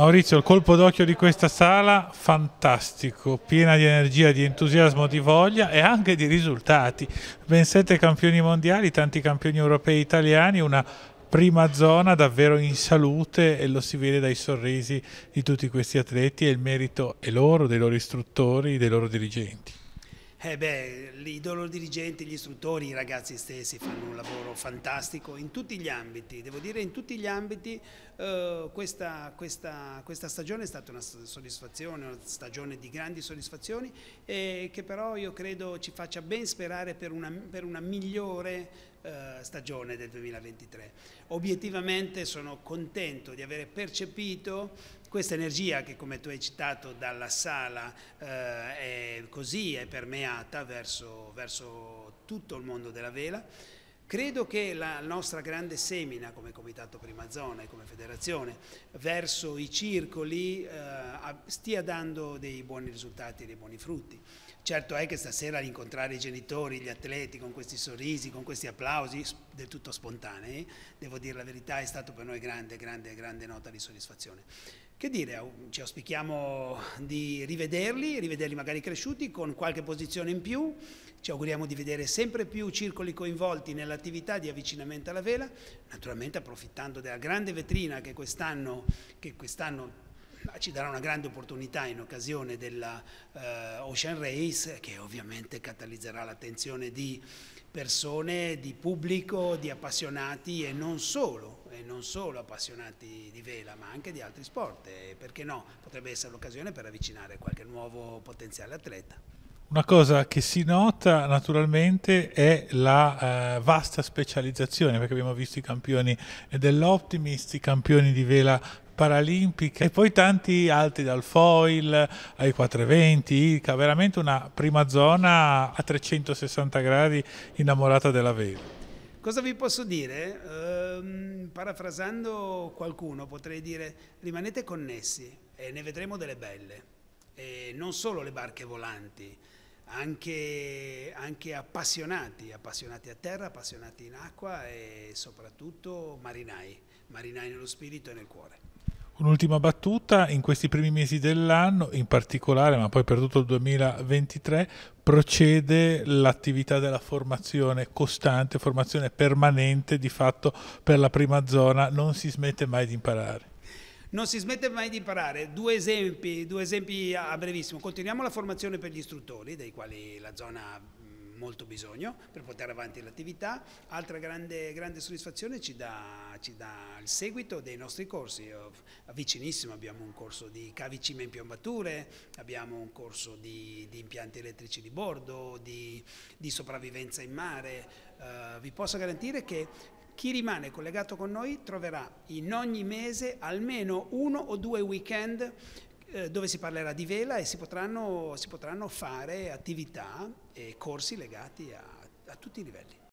Maurizio, il colpo d'occhio di questa sala fantastico, piena di energia, di entusiasmo, di voglia e anche di risultati. Ben sette campioni mondiali, tanti campioni europei e italiani, una prima zona davvero in salute e lo si vede dai sorrisi di tutti questi atleti e il merito è loro, dei loro istruttori, dei loro dirigenti. Eh beh, loro dirigenti, gli istruttori, i ragazzi stessi fanno un lavoro fantastico in tutti gli ambiti, devo dire in tutti gli ambiti eh, questa, questa, questa, stagione è stata una soddisfazione, una stagione di grandi soddisfazioni eh, che però io credo ci faccia ben sperare per una, per una migliore eh, stagione del 2023. Obiettivamente sono contento di aver percepito questa energia che come tu hai citato dalla sala eh, è così, è permeata verso, verso tutto il mondo della vela. Credo che la nostra grande semina come Comitato Prima Zona e come Federazione verso i circoli eh, stia dando dei buoni risultati, dei buoni frutti. Certo è che stasera rincontrare i genitori, gli atleti con questi sorrisi, con questi applausi del tutto spontanei, devo dire la verità, è stato per noi grande, grande, grande nota di soddisfazione. Che dire, ci auspichiamo di rivederli, rivederli magari cresciuti con qualche posizione in più, ci auguriamo di vedere sempre più circoli coinvolti nell'attività di avvicinamento alla vela, naturalmente approfittando della grande vetrina che quest'anno quest ci darà una grande opportunità in occasione della eh, Ocean Race che ovviamente catalizzerà l'attenzione di persone, di pubblico, di appassionati e non solo, e non solo appassionati di vela ma anche di altri sport e perché no, potrebbe essere l'occasione per avvicinare qualche nuovo potenziale atleta. Una cosa che si nota naturalmente è la eh, vasta specializzazione, perché abbiamo visto i campioni dell'Optimist, i campioni di vela paralimpica e poi tanti altri dal foil ai 420, ICA, veramente una prima zona a 360 gradi innamorata della vela. Cosa vi posso dire? Ehm, parafrasando qualcuno potrei dire rimanete connessi e ne vedremo delle belle, e non solo le barche volanti, anche, anche, appassionati, appassionati a terra, appassionati in acqua e soprattutto marinai, marinai nello spirito e nel cuore. Un'ultima battuta, in questi primi mesi dell'anno, in particolare, ma poi per tutto il 2023, procede l'attività della formazione costante, formazione permanente, di fatto per la prima zona non si smette mai di imparare. Non si smette mai di imparare. Due esempi, due esempi a brevissimo. Continuiamo la formazione per gli istruttori, dei quali la zona molto bisogno per portare avanti l'attività. Altra grande, grande soddisfazione ci dà, ci dà, il seguito dei nostri corsi. Eh, vicinissimo abbiamo un corso di cavi cima in piombature, abbiamo un corso di, di impianti elettrici di bordo, di, di sopravvivenza in mare. Uh, vi posso garantire che chi rimane collegato con noi troverà in ogni mese almeno uno o due weekend eh, dove si parlerà di vela e si potranno, si potranno fare attività e corsi legati a, a tutti i livelli.